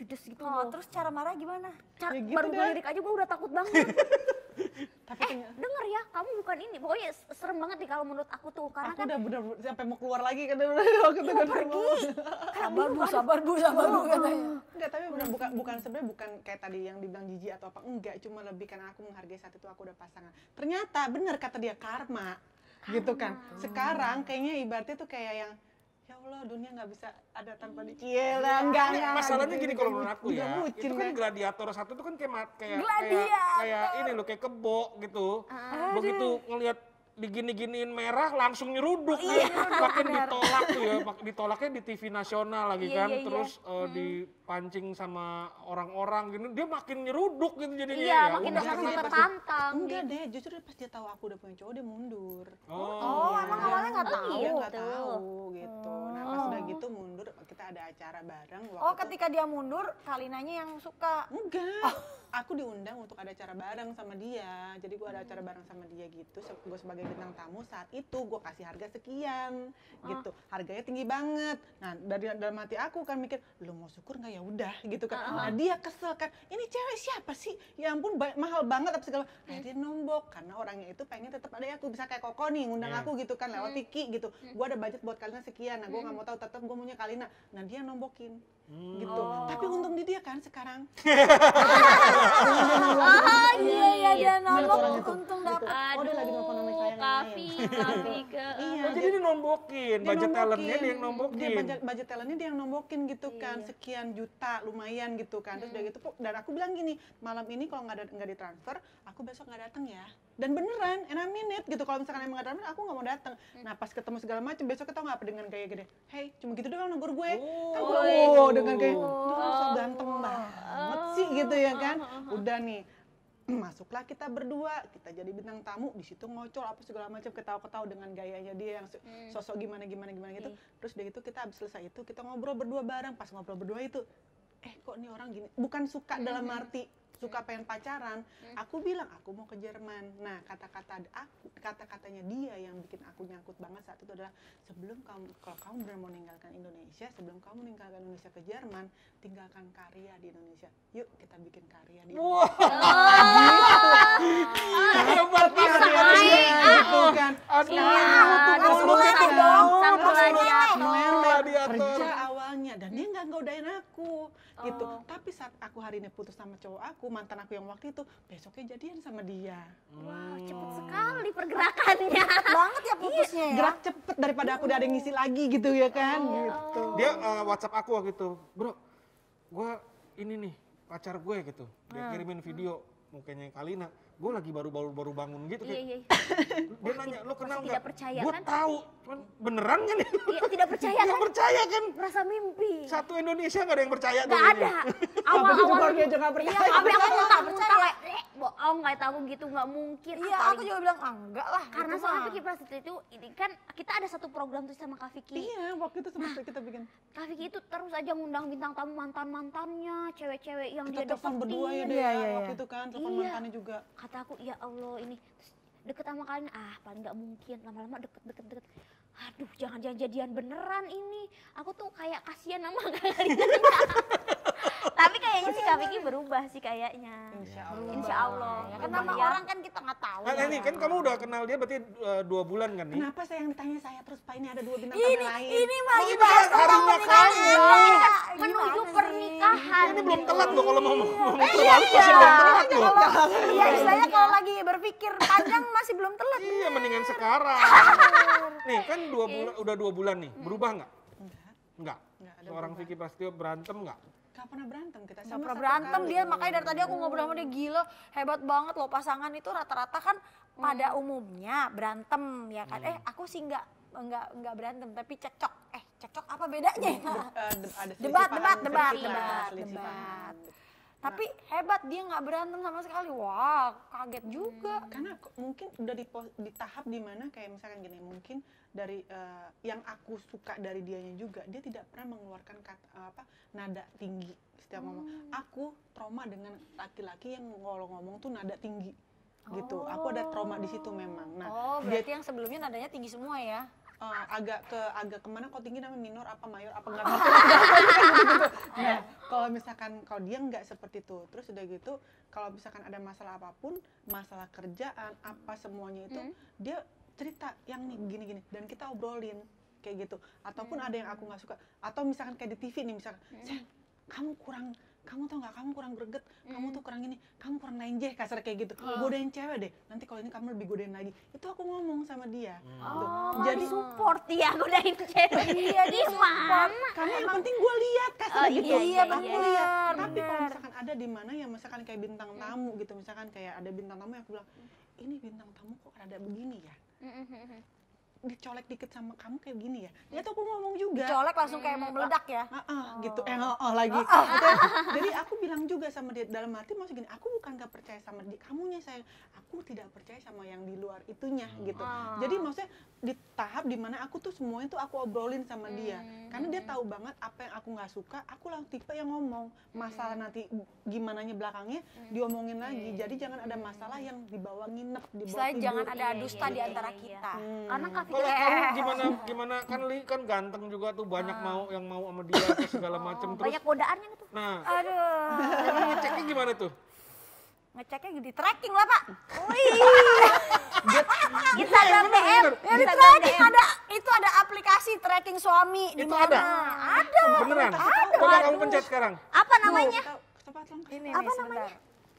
judes gitu. Oh, terus cara marah gimana? Cara, ya gitu baru gue aja gue udah takut banget. Tapi eh, tinggal... denger ya, kamu bukan ini. Pokoknya serem banget nih kalau menurut aku tuh. Karena aku kan, udah bener, bener sampai mau keluar lagi kan. aku tuh iya, kan. pergi. sabar bu, sabar bu, sabar bu katanya. Enggak, tapi bener, bukan bukan sebenarnya bukan kayak tadi yang dibilang jijik atau apa. Enggak, cuma lebih karena aku menghargai saat itu aku udah pasangan. Ternyata bener kata dia karma. karma. Gitu kan. Sekarang kayaknya ibaratnya tuh kayak yang ya Allah dunia nggak bisa ada tanpa di Iya, enggak, iya, nggak. masalahnya gini kalau menurut aku ya itu kan gladiator satu tuh kan kayak kayak kayak, kayak ini loh kayak kebo gitu ah. Aduh. begitu ngelihat digini-giniin merah langsung nyeruduk iya, makin ditolak tuh ya ditolaknya di TV nasional lagi iya, kan iya, terus uh, di hmm dipancing sama orang-orang gitu dia makin nyeruduk gitu jadinya iya ya, makin udah merasa tertantang enggak gitu. deh justru pas dia tahu aku udah punya cowok dia mundur oh, iya. oh ya. emang awalnya nggak tahu iya, nggak tahu gitu nah pas oh. udah gitu mundur kita ada acara bareng waktu oh ketika dia mundur Kalinanya yang suka enggak oh. aku diundang untuk ada acara bareng sama dia jadi gua ada acara bareng sama dia gitu gue sebagai bintang tamu saat itu gue kasih harga sekian oh. gitu harganya tinggi banget nah dari dalam hati aku kan mikir lu mau syukur nggak ya ya udah gitu kan. Uh-huh. dia kesel kan. Ini cewek siapa sih? Ya ampun ba- mahal banget apa segala. Iya. Nah, dia nombok karena orangnya itu pengen tetap ada ya, aku bisa kayak Koko nih ngundang yeah. aku gitu kan lewat Tiki hmm. gitu. Hmm. Gue ada budget buat Kalina sekian. Nah, gue hmm. nggak mau tahu tetap gue maunya Kalina. Nah, dia nombokin. Hmm. gitu. Oh. Tapi untung di dia kan sekarang. ah iya iya, iya. dia nombok untung dapat. Oh dia lagi nelfon sama saya Kavi, ke. Eh, iya. Oh, jadi dia nombokin, budget talentnya dia yang nombokin. Dia budget, budget talentnya dia yang nombokin gitu iya. kan, sekian juta lumayan gitu kan. Terus udah hmm. gitu, dan aku bilang gini, malam ini kalau nggak ada nggak ditransfer, aku besok nggak datang ya dan beneran and I mean it gitu kalau misalkan emang ada ramen aku nggak mau datang hmm. nah pas ketemu segala macam besok ketemu apa dengan kayak gede, hey cuma gitu doang nomor gue oh, kan gue oh, dengan kayak tuh so ganteng oh. banget sih gitu ya oh, kan oh, udah nih masuklah kita berdua kita jadi bintang tamu di situ ngocol apa segala macam ketawa-ketawa dengan gayanya dia yang hmm. sosok gimana gimana gimana gitu hmm. terus dari itu kita habis selesai itu kita ngobrol berdua bareng pas ngobrol berdua itu eh kok nih orang gini bukan suka dalam arti suka pengen pacaran hmm. aku bilang aku mau ke Jerman nah kata-kata aku kata-katanya dia yang bikin aku nyangkut banget saat itu adalah sebelum kamu kalau kamu benar mau meninggalkan Indonesia sebelum kamu meninggalkan Indonesia ke Jerman tinggalkan karya di Indonesia yuk kita bikin karya di Indonesia wow. Gitu. Ah. Gitu. Ah. Iya, gitu. kan ah. iya. aduh aku hari ini putus sama cowok aku mantan aku yang waktu itu besoknya jadian sama dia wow cepet sekali pergerakannya banget ya putusnya ya? Iya, gerak cepet daripada aku udah ada ngisi lagi gitu ya kan oh. gitu dia uh, WhatsApp aku waktu itu bro gue ini nih pacar gue gitu dia ah. kirimin video mukanya Kalina gue lagi baru baru baru bangun gitu iya, iya. iya. dia nanya lo kenal nggak gue kan? tahu beneran kan ya? Iya, tidak percaya tidak kan? percaya kan? Merasa mimpi. Satu Indonesia nggak ada yang percaya Nggak ada. Awal awal dia aja nggak percaya. Iya, tapi aku muntah percaya. kayak bohong kayak tahu gitu nggak mungkin. Iya, aku juga bilang ah, enggak lah. Karena gitu soal Vicky Prasetyo itu ini kan kita ada satu program tuh sama Kak Vicky. Iya, waktu itu sempat nah, kita bikin. Kak Vicky itu terus aja ngundang bintang tamu mantan mantannya, cewek-cewek yang kita dia telepon berdua ya iya, deh iya, waktu itu kan telepon mantannya juga. Kata aku ya Allah ini deket sama kalian ah paling nggak mungkin lama-lama deket deket deket aduh jangan jangan jadian beneran ini aku tuh kayak kasihan sama Kak Rina tapi kayaknya sih Kak Vicky berubah sih kayaknya. Insya ya Allah. Insya Allah. Ya, kan nama orang kan kita nggak tahu. Nah, ya. ini kan kamu udah kenal dia berarti uh, dua bulan kan nih? Kenapa saya yang ditanya saya terus Pak ini ada dua bintang ini, lain? Ini mah ini bahas iya, tentang pernikahan. Menuju pernikahan. Ini belum gitu. telat loh kalau mau ngomong Iya masih belum iya. telat loh. Iya Saya kalau lagi berpikir panjang masih belum telat. Iya mendingan sekarang. Nih kan dua bulan udah dua bulan nih berubah nggak? Enggak. Enggak. Seorang Vicky Prasetyo berantem enggak? Gak pernah berantem kita sama Gak pernah berantem kali. dia makanya dari tadi aku ngobrol sama dia gila hebat banget loh pasangan itu rata-rata kan hmm. pada umumnya berantem ya kan hmm. eh aku sih nggak nggak nggak berantem tapi cekcok eh cekcok apa bedanya? Uh, debat, debat, debat, debat, debat tapi hebat dia nggak berantem sama sekali wah kaget juga hmm, karena mungkin udah di, di tahap dimana kayak misalkan gini mungkin dari uh, yang aku suka dari dianya juga dia tidak pernah mengeluarkan kata eh, apa nada tinggi setiap hmm. ngomong aku trauma dengan laki-laki yang kalau ngomong tuh nada tinggi gitu. Oh. Aku ada trauma di situ memang. Nah, oh, berarti dia, yang sebelumnya nadanya tinggi semua ya? uh, agak ke agak kemana kau tinggi namanya minor apa mayor apa enggak oh. ngerti nah kalau misalkan kalau dia nggak seperti itu terus udah gitu kalau misalkan ada masalah apapun masalah kerjaan apa semuanya itu hmm. dia cerita yang nih gini-gini dan kita obrolin kayak gitu ataupun hmm. ada yang aku nggak suka atau misalkan kayak di TV nih misalkan hmm. kamu kurang kamu tau nggak kamu kurang greget mm. kamu tuh hmm. kurang ini kamu kurang je kasar kayak gitu uh. godain cewek deh nanti kalau ini kamu lebih godain lagi itu aku ngomong sama dia mm. oh, jadi support ya godain cewek iya dia mama. karena yang penting gue lihat kasar oh, gitu iya, iya aku iya, lihat tapi kalau misalkan ada di mana yang misalkan kayak bintang hmm. tamu gitu misalkan kayak ada bintang tamu yang aku bilang ini bintang tamu kok ada begini ya hmm, dicolek dikit sama kamu kayak gini ya dia ya tuh aku ngomong juga dicolek langsung kayak mau meledak ya uh, uh, oh. gitu eh oh, oh lagi oh, oh. jadi aku bilang juga sama dia dalam hati maksud gini aku bukan gak percaya sama dia kamunya saya, aku tidak percaya sama yang di luar itunya hmm. gitu oh. jadi maksudnya di tahap dimana aku tuh semuanya tuh aku obrolin sama hmm. dia karena dia tahu banget apa yang aku nggak suka aku langsung tipe yang ngomong masalah hmm. nanti gimana nya belakangnya hmm. diomongin lagi hmm. jadi iya. jangan ada masalah yang dibawa nginep dibawa tidur jangan ada dusta iya. di antara kita Hmm. karena kan kalau iya. kamu gimana gimana kan Li kan ganteng juga tuh banyak mau yang mau sama dia segala macam. Oh, terus. Banyak godaannya tuh. Gitu? Nah. Aduh. Ngeceknya gimana tuh? Ngeceknya di tracking lah pak. Wih. dalam DM. Ada di tracking ada itu ada aplikasi tracking suami. Itu ada. Ada. Beneran. Ada. Coba kamu pencet sekarang. Apa namanya? Ini, Apa namanya?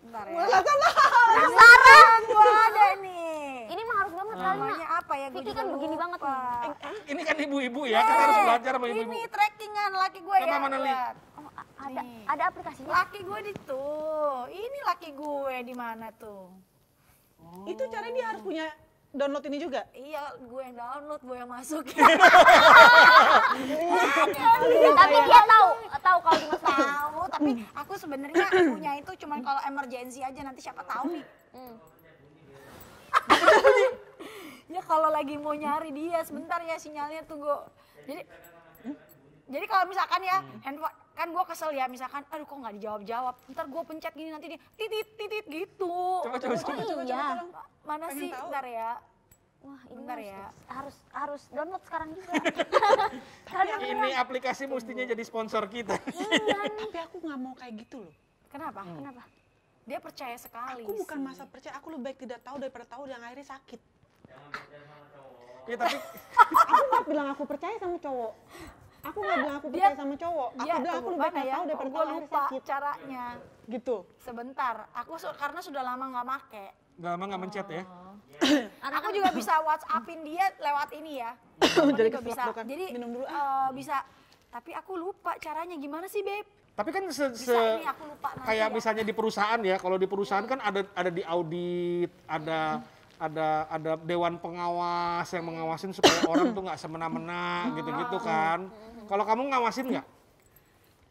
Bentar ya. Sarah, gua ada nih. Ini mah harus banget kali nah, Namanya apa ya? Vicky kan, kan begini banget nih. Eh, eh, ini kan ibu-ibu ya, kita iya. harus belajar sama ibu-ibu. Ini trackingan laki gue ya. mana lihat oh, ada ada aplikasinya laki gue di tuh ini laki gue di mana tuh oh. itu caranya dia harus punya download ini juga iya gue yang download gue yang masuk tapi dia tahu tahu kalau dia tahu tapi aku sebenarnya punya itu cuma kalau emergency aja nanti siapa tahu nih hmm. ya kalau lagi mau nyari dia sebentar ya sinyalnya tuh gue. jadi hmm? jadi kalau misalkan ya hmm. handphone kan gue kesel ya misalkan aduh kok nggak dijawab jawab ntar gue pencet gini nanti dia titit titit gitu coba coba coba, coba, iya. coba, coba mana sih tahu. ntar ya Wah, ini Bentar ya. harus harus download sekarang juga. Tapi ini aplikasi mestinya jadi sponsor kita. Iya, tapi aku nggak mau kayak gitu loh. Kenapa? Hmm. Kenapa? dia percaya sekali aku bukan masa percaya aku lebih baik tidak tahu daripada tahu yang akhirnya sakit jangan percaya sama cowok ya, tapi aku nggak bilang aku percaya sama cowok aku nggak bilang aku percaya dia, sama cowok aku bilang aku lebih baik tidak tahu ya. daripada tahu akhirnya sakit caranya gitu sebentar aku su karena sudah lama nggak make nggak lama nggak mencet ya oh. aku juga bisa whatsappin dia lewat ini ya jadi bisa jadi minum dulu uh, bisa tapi aku lupa caranya gimana sih beb tapi kan se, se kayak ya. misalnya di perusahaan ya, kalau di perusahaan iya. kan ada ada di audit, ada hmm. ada ada dewan pengawas yang mengawasin supaya orang tuh nggak semena-mena gitu-gitu kan. Kalau kamu ngawasin nggak?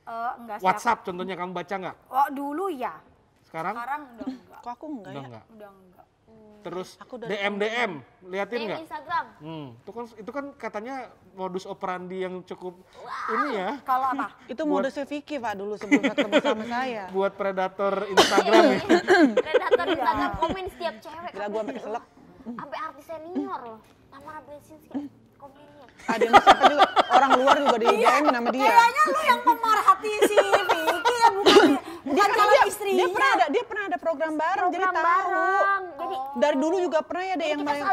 Uh, WhatsApp contohnya kamu baca nggak? Oh dulu ya. Sekarang? Sekarang udah enggak. Kok aku enggak udah ya? Enggak. Udah enggak terus DM DM liatin nggak? Instagram. Hmm, itu kan itu kan katanya modus operandi yang cukup Wah. ini ya. Kalau apa? itu modus Vicky Pak dulu sebelum ketemu sama saya. Buat predator Instagram ya. predator Instagram komen setiap cewek. Gila gua sampai selek Sampai artis senior loh. Tamara Bleszinski komennya. Ada yang juga orang luar juga di DM nama iya, dia. Kayaknya lu yang memerhati si Vicky dia kan pernah dia, istrinya. Dia iya. pernah ada dia pernah ada program bareng program jadi tahu. Bareng. Jadi dari dulu juga pernah ya ada yang main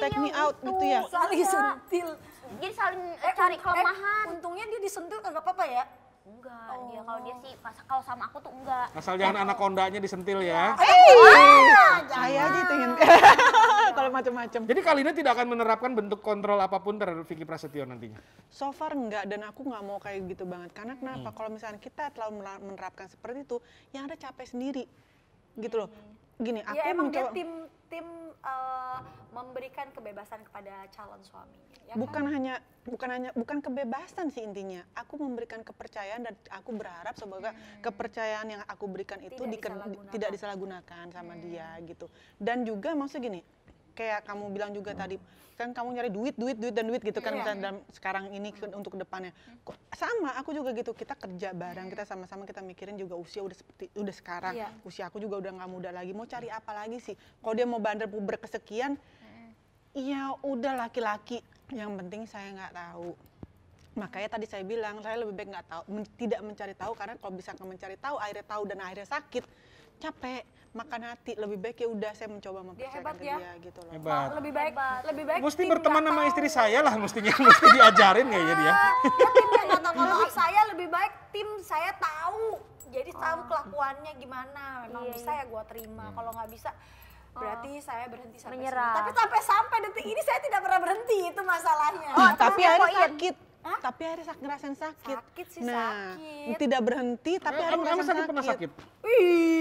take me out gitu, ya. gitu ya. Saling iya. sentil. Jadi saling eh, cari eh, kelemahan. Eh, untungnya dia disentil nggak apa-apa ya? Enggak, oh. dia kalau dia sih pas kalau sama aku tuh enggak. Asal jangan anak kondanya disentil ya. Eh, jangan macam-macam. Jadi Kalina tidak akan menerapkan bentuk kontrol apapun terhadap Vicky Prasetyo nantinya? So far enggak, dan aku nggak mau kayak gitu banget. Karena kenapa? Hmm. Kalau misalnya kita terlalu menerapkan seperti itu, yang ada capek sendiri. Gitu loh. Hmm. Gini, ya, aku ya, emang mencoba... dia tim tim uh, memberikan kebebasan kepada calon suaminya. Ya kan? bukan kan? hanya bukan hanya bukan kebebasan sih intinya. Aku memberikan kepercayaan dan aku berharap semoga hmm. kepercayaan yang aku berikan itu tidak disalahgunakan, tidak disalahgunakan sama hmm. dia gitu. Dan juga maksud gini, kayak kamu bilang juga tadi kan kamu nyari duit duit duit dan duit gitu kan yeah. sekarang ini ke, untuk Kok, sama aku juga gitu kita kerja bareng kita sama-sama kita mikirin juga usia udah seperti udah sekarang yeah. usia aku juga udah nggak muda lagi mau cari apa lagi sih kalau dia mau bandel puber kesekian mm. iya udah laki-laki yang penting saya nggak tahu makanya tadi saya bilang saya lebih baik nggak tahu men, tidak mencari tahu karena kalau bisa mencari tahu akhirnya tahu dan akhirnya sakit capek makan hati lebih baik ya udah saya mencoba mempercayakan ya. dia, hebat, ya? gitu loh hebat. lebih baik hebat. lebih baik mesti berteman sama istri saya lah mestinya mesti diajarin kayaknya dia ya, tim nggak kalau saya lebih baik tim saya tahu jadi oh. tahu ah. kelakuannya gimana memang iya, bisa iya. ya gue terima iya. kalau nggak bisa oh. berarti saya berhenti sampai Menyerah. Sini. tapi sampai sampai detik ini saya tidak pernah berhenti itu masalahnya oh, tapi harus sakit Hah? tapi hari sak ngerasain sakit. Sakit sih nah, sakit. Tidak berhenti tapi eh, hari ngerasain sakit. Pernah sakit? Ih,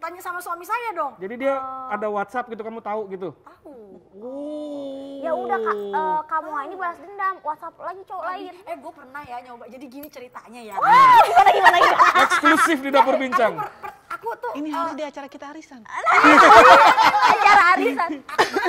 tanya sama suami saya dong. Jadi dia uh, ada WhatsApp gitu kamu tahu gitu? Tahu. Oh. Ya udah kak, uh, kamu ini balas dendam, WhatsApp lagi cowok lain. Eh gue pernah ya nyoba. Jadi gini ceritanya ya. Wah, gimana gimana gimana. Eksklusif di dapur bincang. Aku aku tuh ini eh, harus uh, di acara kita arisan acara arisan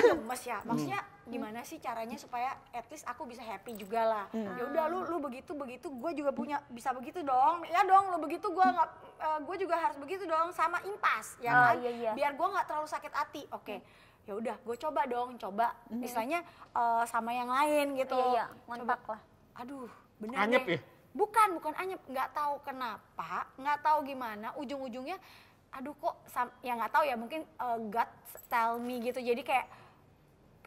gemes ya maksudnya gimana sih caranya supaya at least aku bisa happy juga lah hmm. ya udah lu lu begitu begitu gue juga punya bisa begitu dong ya dong lu begitu gue nggak uh, eh, gue juga harus begitu dong sama impas ya oh, kan iya, iya. biar gue nggak terlalu sakit hati oke okay. Hmm ya udah gue coba dong coba hmm. misalnya uh, sama yang lain gitu iya, iya. coba. lah aduh bener anyep deh. ya bukan bukan anyep nggak tahu kenapa nggak tahu gimana ujung-ujungnya aduh kok ya nggak tahu ya mungkin uh, God tell me gitu jadi kayak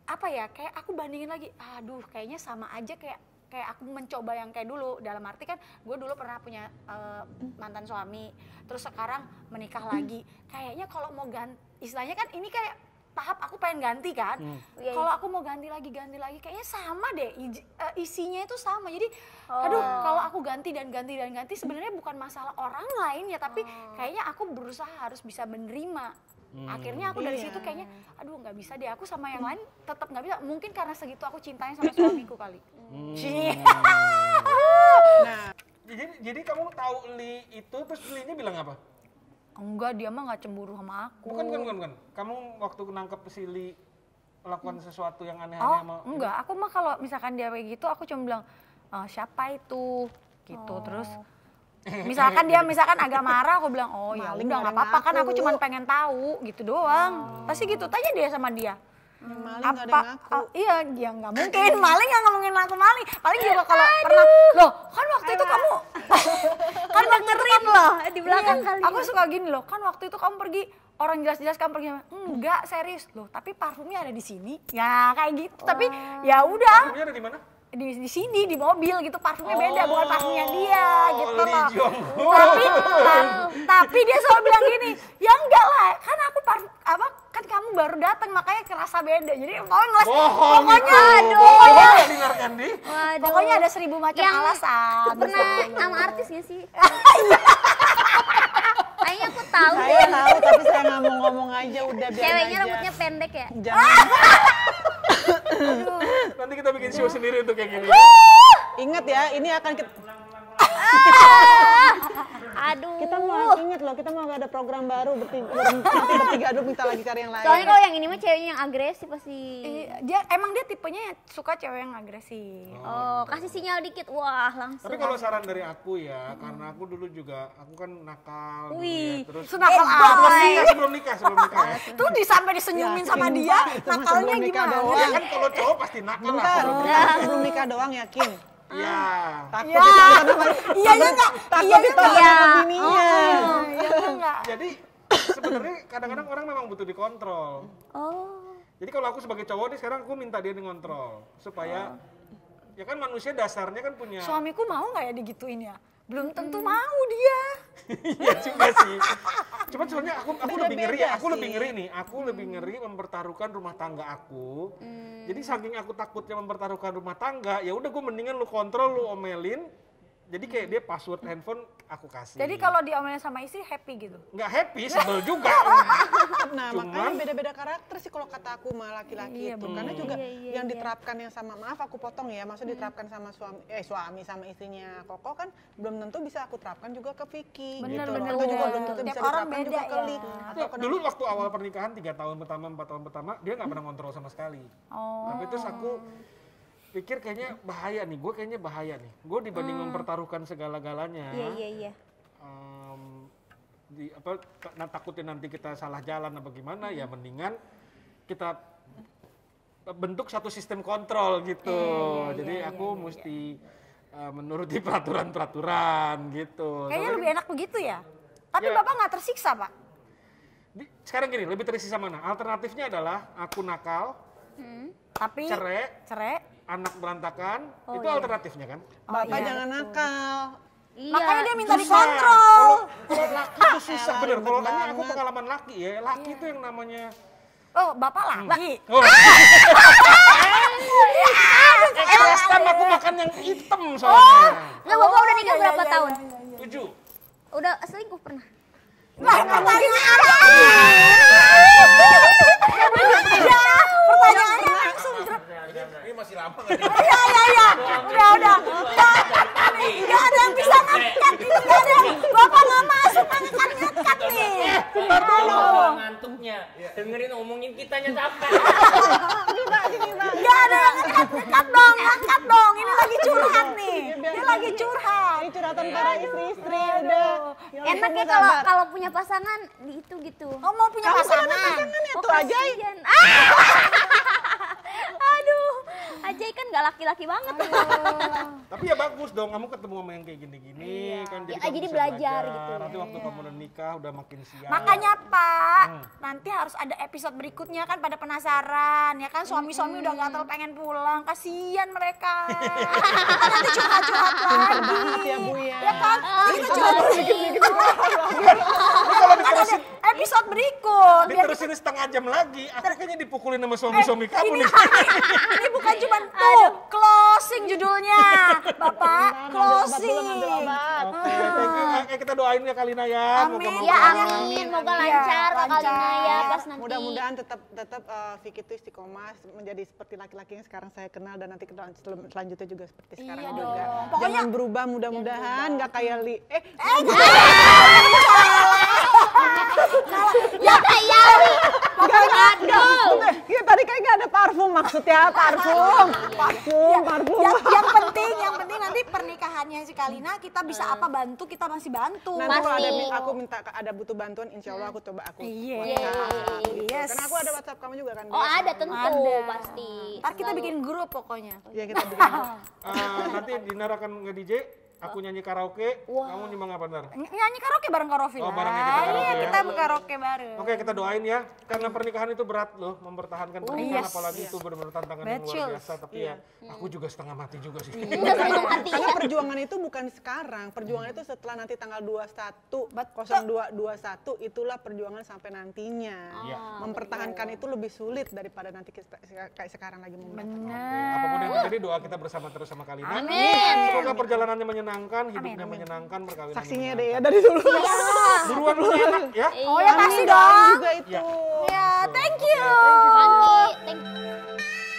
apa ya kayak aku bandingin lagi aduh kayaknya sama aja kayak kayak aku mencoba yang kayak dulu dalam arti kan gue dulu pernah punya uh, mantan suami terus sekarang menikah lagi hmm. kayaknya kalau mau ganti istilahnya kan ini kayak tahap aku pengen ganti kan. Hmm. Oh, iya, kalau iya. aku mau ganti lagi ganti lagi kayaknya sama deh eh, isinya itu sama. Jadi oh. aduh kalau aku ganti dan ganti dan ganti sebenarnya bukan masalah orang lain ya tapi oh. kayaknya aku berusaha harus bisa menerima. Hmm. Akhirnya aku dari yeah. situ kayaknya aduh nggak bisa deh aku sama yang lain tetap nggak bisa. Mungkin karena segitu aku cintanya sama suamiku kali. Hmm. Nah. nah, jadi jadi kamu tahu Li itu terus Li ini bilang apa? Enggak, dia mah gak cemburu sama aku. Bukan, bukan, bukan, bukan. Kamu waktu nangkep si Sili melakukan hmm. sesuatu yang aneh-aneh oh, sama enggak, aku mah kalau misalkan dia kayak gitu aku cuma bilang e, siapa itu gitu. Oh. Terus misalkan dia misalkan agak marah aku bilang oh ya udah nggak apa-apa kan aku cuma pengen tahu gitu doang. Oh. Pasti gitu tanya dia sama dia. Maling apa oh, ngaku. iya dia nggak mungkin maling nggak ngomongin aku maling paling juga kalau Aduh. pernah loh kan waktu itu kamu kan dengerin kan loh di belakang iya. kali aku suka gini loh kan waktu itu kamu pergi orang jelas-jelas kamu pergi enggak serius loh tapi parfumnya ada di sini ya kayak gitu Wah. tapi ya udah parfumnya ada di mana di, di sini di mobil gitu parfumnya beda oh, bukan parfumnya dia gitu loh tapi kan, tapi dia selalu bilang gini ya enggak lah kan aku parfum apa kan kamu baru datang makanya kerasa beda jadi mau ngeles pokoknya aduh bohong, ya. pokoknya ada seribu macam yang alasan pernah sama artis gak sih Kayaknya aku tahu saya deh. tahu tapi saya nggak mau ngomong aja udah biar Ceweknya rambutnya pendek ya? Aduh nanti kita bikin show iya. sendiri untuk kayak gini. Ingat ya, ini akan kita... Aduh. Kita mau inget loh, kita mau ada program baru bertiga, bertiga aduh minta lagi cari yang lain. Soalnya kalau yang ini mah ceweknya yang agresif pasti. Iya, dia emang dia tipenya suka cewek yang agresif. Oh, oh kasih sinyal dikit, wah langsung. Tapi kalau saran dari aku ya, hmm. karena aku dulu juga aku kan nakal. Wih, ya, terus nakal apa? Sebelum nikah, sebelum nikah, sebelum nikah. Ya. Tuh di disenyumin ya, sama dia, nakalnya gimana? Ya kan kalau cowok pasti nakal lah. Sebelum nikah doang yakin. Iya. Ah. Takut ya. ditonton Iya enggak. Iya, iya Takut ditonton Iya enggak. Iya, ah, Jadi sebenarnya kadang-kadang orang memang butuh dikontrol. Oh. Jadi kalau aku sebagai cowok nih sekarang aku minta dia dikontrol supaya oh. ya kan manusia dasarnya kan punya. Suamiku mau nggak ya digituin ya? belum tentu hmm. mau dia. Iya juga sih. Cuman sebenarnya aku aku lebih ngeri, ya, aku lebih ngeri nih. Aku hmm. lebih ngeri mempertaruhkan rumah tangga aku. Hmm. Jadi saking aku takutnya mempertaruhkan rumah tangga, ya udah gue mendingan lu kontrol, lu omelin, jadi kayak dia password handphone aku kasih. Jadi kalau diomelin sama istri happy gitu? Nggak happy, sebel juga. nah Cuman, makanya beda-beda karakter sih kalau kata aku sama laki-laki iya, itu. Bener. Karena juga iya, iya, yang iya. diterapkan yang sama, maaf aku potong ya, maksud hmm. diterapkan sama suami, eh suami sama istrinya Koko kan belum tentu bisa aku terapkan juga ke Vicky. Bener, gitu bener, loh. Atau juga belum tentu bisa diterapkan beda, juga ke ya. Lik. Atau Dulu waktu awal pernikahan, tiga tahun pertama, empat tahun pertama, dia nggak pernah ngontrol sama sekali. Oh. Tapi terus aku pikir kayaknya bahaya nih, gue kayaknya bahaya nih. Gue dibanding hmm. mempertaruhkan segala-galanya. Iya iya iya. Um, di apa nah, takutnya nanti kita salah jalan apa gimana ya hmm. ya mendingan kita bentuk satu sistem kontrol gitu. Iya, iya, iya Jadi iya, aku iya, iya. mesti iya. Uh, menuruti peraturan-peraturan gitu. Kayaknya Tapi, lebih kan enak begitu ya. Tapi ya, Bapak nggak tersiksa, Pak. Di, sekarang gini, lebih tersiksa mana? Alternatifnya adalah aku nakal, Hmm, tapi cerai, cerai, anak berantakan, oh, itu iya. alternatifnya kan? Oh, bapak iya, jangan nakal. Iya. Makanya dia minta dikontrol. Kalau laki itu susah bener. Kalau tanya aku pengalaman laki ya, laki iya. itu yang namanya Oh, bapak laki. Hmm. Oh. Eh, eh, eh aku eh. makan yang hitam oh, soalnya. Oh, bapak udah nikah iya, berapa iya, tahun? Iya, Tujuh. Udah selingkuh pernah. pertanyaan apa? Pertanyaan ini masih lama oh, Iya iya iya. Udah udah. Nggak ada yang bisa ngangkat. nggak ada. Bapak nggak masuk ngekat ngangkat nih. Iya, iya. Bentar dulu. Ngantuknya. Dengerin omongin kitanya sampai. Enggak ada yang ngangkat dong. Angkat dong. Ini lagi curhat nih. Ini lagi curhat. Ini curhatan para istri-istri udah. Ya, Enak ya kalau kalau punya pasangan itu gitu. Oh mau punya pasangan? Kamu punya pasangan ya tuh aja. Ah! aduh Ajay kan gak laki-laki banget tapi ya bagus dong kamu ketemu sama yang kayak gini-gini iya. kan jadi, ya, jadi ya belajar, belajar gitu nanti waktu iya. kamu udah nikah udah makin siap makanya pak hmm. nanti harus ada episode berikutnya kan pada penasaran ya kan suami-suami hmm. udah gatel pengen pulang kasihan mereka nanti curhat-curhat lagi ya, bu, ya. ya kan Ini curhat-curhat episode berikut. Ini ya. terus ini setengah jam lagi. Akhirnya kayaknya dipukulin sama eh, suami-suami eh, kamu ini, nih. Ini, bukan cuma tuh closing judulnya, Bapak. closing. Ambil ah. eh, kita doain ya Kalina ya. Amin. ya amin. Moga iya, lancar, ya, lancar. Kalina ya pas nanti. Mudah-mudahan tetap tetap uh, Vicky itu istiqomah menjadi seperti laki-laki yang sekarang saya kenal dan nanti selanjutnya juga seperti iya sekarang juga. Pokoknya, berubah mudah-mudahan nggak kayak li eh. eh ya kayak Yawi, gak, gak, ya, tadi kayak gak ada parfum maksudnya, parfum, parfum, ya, parfum. Yang, yang penting, yang penting nanti pernikahannya si Kalina kita bisa nah. apa bantu, kita masih bantu. Nanti kalau ada aku minta ada butuh bantuan, insya Allah aku nah. coba aku. Iya. Yes. Karena aku ada WhatsApp kamu juga kan. Oh ada tentu, ada. pasti. Ntar kita bikin grup pokoknya. Iya kita bikin. uh, nanti Dinar akan nge-DJ, Aku nyanyi karaoke, wow. kamu nyumbang apa ntar? Ny nyanyi karaoke bareng Karofi. Oh, bareng kita ah, karaoke. Iya, ya. karaoke bareng. Oke, kita doain ya. Karena pernikahan itu berat loh, mempertahankan oh, pernikahan yes. Iya. apalagi yes. Iya. itu benar-benar tantangan Bad yang luar biasa, tapi yeah. ya iya. aku juga setengah mati juga sih. Iya, Karena perjuangan itu bukan sekarang, perjuangan itu setelah nanti tanggal 21 0221 itulah perjuangan sampai nantinya. Ah, Mempertahankan itu lebih sulit daripada nanti kita kayak sekarang lagi mau Benar. Apapun yang terjadi doa kita bersama terus sama Kalina. Amin. Semoga perjalanannya menyenangkan menyenangkan, hidupnya amin. menyenangkan, perkawinan Saksinya deh ya dari dulu. Iya. Buruan lu enak iya. ya. Oh ya pasti dong. Juga iya. itu. Ya, yeah, thank you. Yeah, thank you. Thank you. Thank you.